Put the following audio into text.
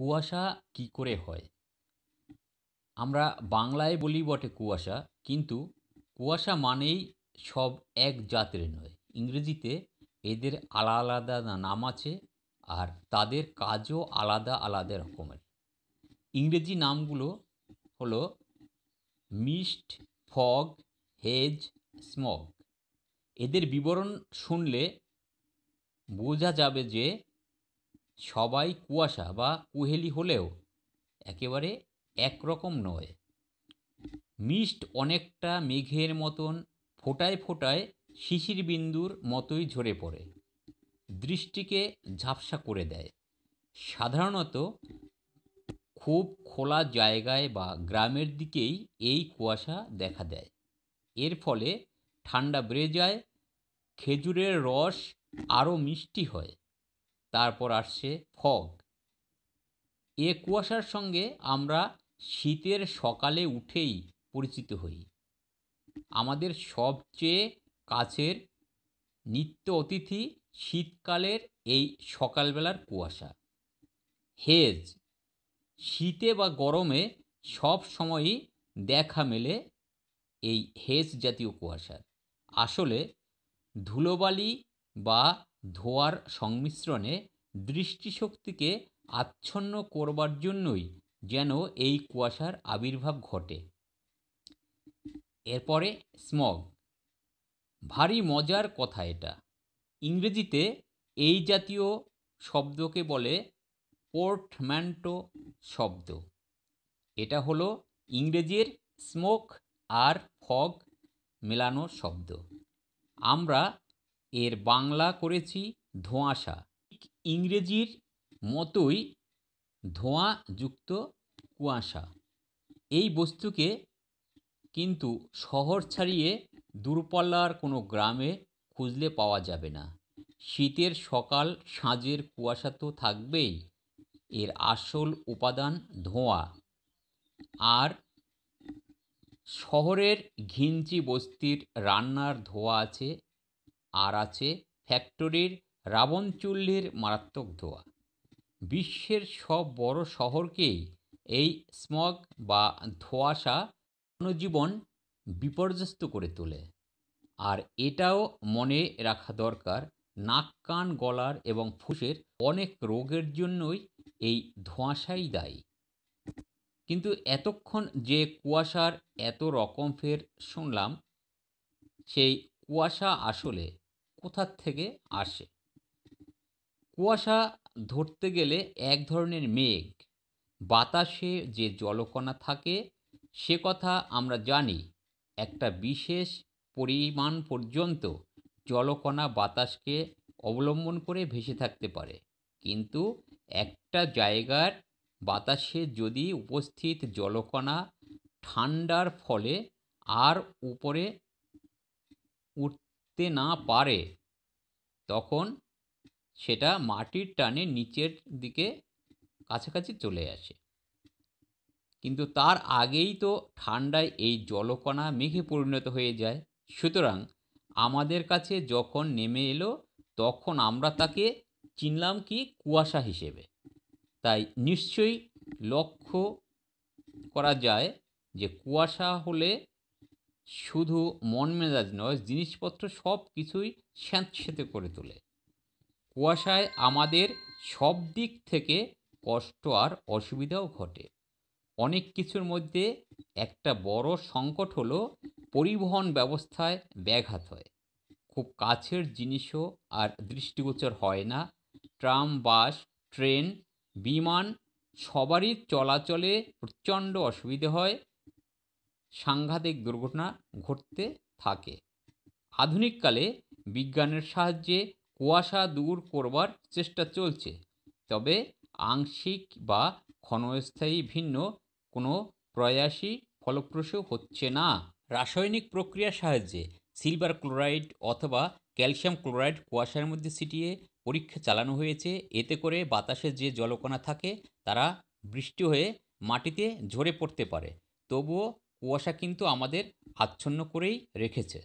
কুয়াশা কি করে হয় আমরা বাংলায় বলি বটে কুয়াশা কিন্তু কুয়াশা মানেই সব এক জাতের নয় ইংরেজিতে এদের আলাদা আলাদা নাম আছে আর তাদের কাজও আলাদা আলাদা রকমের ইংরেজি নামগুলো হলো মিস্ট ফগ হেজ স্মগ এদের বিবরণ শুনলে বোঝা যাবে যে সবাই কুয়াশা বা কুহেলি হলেও একেবারে একরকম নয় মিস্ট অনেকটা মেঘের মতন ফোটায় ফোটায় শিশির বিন্দুর মতোই ঝরে পড়ে দৃষ্টিকে ঝাপসা করে দেয় সাধারণত খুব খোলা জায়গায় বা গ্রামের দিকেই এই কুয়াশা দেখা দেয় এর ফলে ঠান্ডা বেড়ে যায় খেজুরের রস আরও মিষ্টি হয় তারপর আসছে ফগ এ কুয়াশার সঙ্গে আমরা শীতের সকালে উঠেই পরিচিত হই আমাদের সবচেয়ে কাছের নিত্য অতিথি শীতকালের এই সকালবেলার কুয়াশা হেজ শীতে বা গরমে সব সময়ই দেখা মেলে এই হেজ জাতীয় কুয়াশার আসলে ধুলোবালি বা ধোঁয়ার সংমিশ্রণে দৃষ্টিশক্তিকে আচ্ছন্ন করবার জন্যই যেন এই কুয়াশার আবির্ভাব ঘটে এরপরে স্মগ ভারী মজার কথা এটা ইংরেজিতে এই জাতীয় শব্দকে বলে পোর্টম্যান্টো শব্দ এটা হলো ইংরেজির স্মোক আর ফগ মেলানো শব্দ আমরা এর বাংলা করেছি ধোঁয়াশা ইংরেজির মতোই ধোঁয়া যুক্ত কুয়াশা এই বস্তুকে কিন্তু শহর ছাড়িয়ে দূরপাল্লার কোনো গ্রামে খুঁজলে পাওয়া যাবে না শীতের সকাল সাঁজের কুয়াশা তো থাকবেই এর আসল উপাদান ধোঁয়া আর শহরের ঘিঞ্চি বস্তির রান্নার ধোঁয়া আছে আর আছে ফ্যাক্টরির রাবণচুল্লির মারাত্মক ধোয়া বিশ্বের সব বড় শহরকেই এই স্মগ বা ধোঁয়াশা জীবন বিপর্যস্ত করে তোলে আর এটাও মনে রাখা দরকার নাক কান গলার এবং ফুসের অনেক রোগের জন্যই এই ধোঁয়াশাই দায়ী কিন্তু এতক্ষণ যে কুয়াশার এত রকম ফের শুনলাম সেই কুয়াশা আসলে কোথার থেকে আসে কুয়াশা ধরতে গেলে এক ধরনের মেঘ বাতাসে যে জলকণা থাকে সে কথা আমরা জানি একটা বিশেষ পরিমাণ পর্যন্ত জলকণা বাতাসকে অবলম্বন করে ভেসে থাকতে পারে কিন্তু একটা জায়গার বাতাসে যদি উপস্থিত জলকণা ঠান্ডার ফলে আর উপরে উঠতে উঠতে না পারে তখন সেটা মাটির টানে নিচের দিকে কাছাকাছি চলে আসে কিন্তু তার আগেই তো ঠান্ডায় এই জলকণা মেঘে পরিণত হয়ে যায় সুতরাং আমাদের কাছে যখন নেমে এলো তখন আমরা তাকে চিনলাম কি কুয়াশা হিসেবে তাই নিশ্চয়ই লক্ষ্য করা যায় যে কুয়াশা হলে শুধু মন মেজাজ নয় জিনিসপত্র সব কিছুই স্যাঁতস্যাঁতে করে তোলে কুয়াশায় আমাদের সব দিক থেকে কষ্ট আর অসুবিধাও ঘটে অনেক কিছুর মধ্যে একটা বড় সংকট হলো পরিবহন ব্যবস্থায় ব্যাঘাত হয় খুব কাছের জিনিসও আর দৃষ্টিগোচর হয় না ট্রাম বাস ট্রেন বিমান সবারই চলাচলে প্রচণ্ড অসুবিধে হয় সাংঘাতিক দুর্ঘটনা ঘটতে থাকে আধুনিককালে বিজ্ঞানের সাহায্যে কুয়াশা দূর করবার চেষ্টা চলছে তবে আংশিক বা ক্ষণস্থায়ী ভিন্ন কোনো প্রয়াসই ফলপ্রসূ হচ্ছে না রাসায়নিক প্রক্রিয়ার সাহায্যে সিলভার ক্লোরাইড অথবা ক্যালসিয়াম ক্লোরাইড কুয়াশার মধ্যে ছিটিয়ে পরীক্ষা চালানো হয়েছে এতে করে বাতাসে যে জলকণা থাকে তারা বৃষ্টি হয়ে মাটিতে ঝরে পড়তে পারে তবুও কুয়াশা কিন্তু আমাদের আচ্ছন্ন করেই রেখেছে